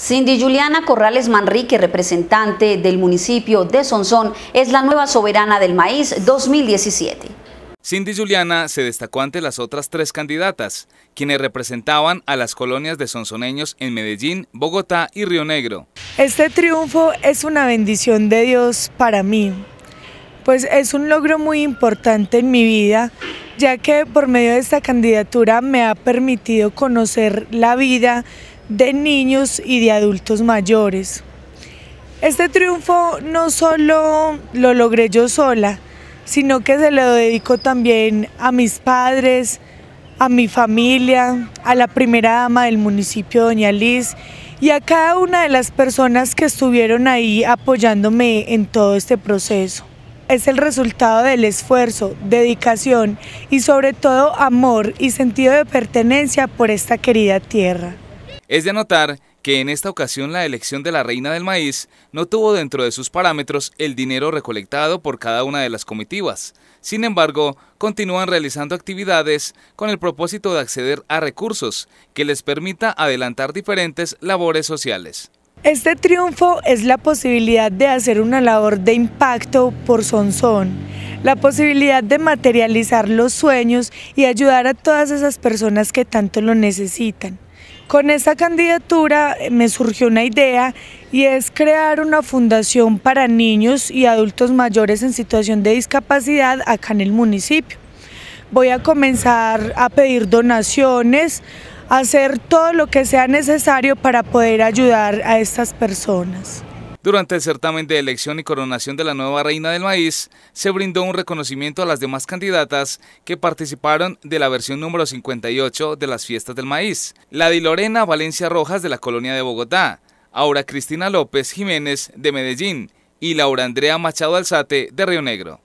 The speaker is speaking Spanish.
Cindy Juliana Corrales Manrique, representante del municipio de Sonsón, es la nueva soberana del maíz 2017. Cindy Juliana se destacó ante las otras tres candidatas, quienes representaban a las colonias de sonsoneños en Medellín, Bogotá y Río Negro. Este triunfo es una bendición de Dios para mí, pues es un logro muy importante en mi vida, ya que por medio de esta candidatura me ha permitido conocer la vida de niños y de adultos mayores. Este triunfo no solo lo logré yo sola, sino que se lo dedico también a mis padres, a mi familia, a la primera dama del municipio, doña Liz, y a cada una de las personas que estuvieron ahí apoyándome en todo este proceso. Es el resultado del esfuerzo, dedicación y sobre todo amor y sentido de pertenencia por esta querida tierra. Es de anotar que en esta ocasión la elección de la reina del maíz no tuvo dentro de sus parámetros el dinero recolectado por cada una de las comitivas. Sin embargo, continúan realizando actividades con el propósito de acceder a recursos que les permita adelantar diferentes labores sociales. Este triunfo es la posibilidad de hacer una labor de impacto por Sonsón, la posibilidad de materializar los sueños y ayudar a todas esas personas que tanto lo necesitan. Con esta candidatura eh, me surgió una idea y es crear una fundación para niños y adultos mayores en situación de discapacidad acá en el municipio. Voy a comenzar a pedir donaciones, hacer todo lo que sea necesario para poder ayudar a estas personas. Durante el certamen de elección y coronación de la nueva reina del maíz, se brindó un reconocimiento a las demás candidatas que participaron de la versión número 58 de las fiestas del maíz. La de Lorena Valencia Rojas de la colonia de Bogotá, Aura Cristina López Jiménez de Medellín y Laura Andrea Machado Alzate de Río Negro.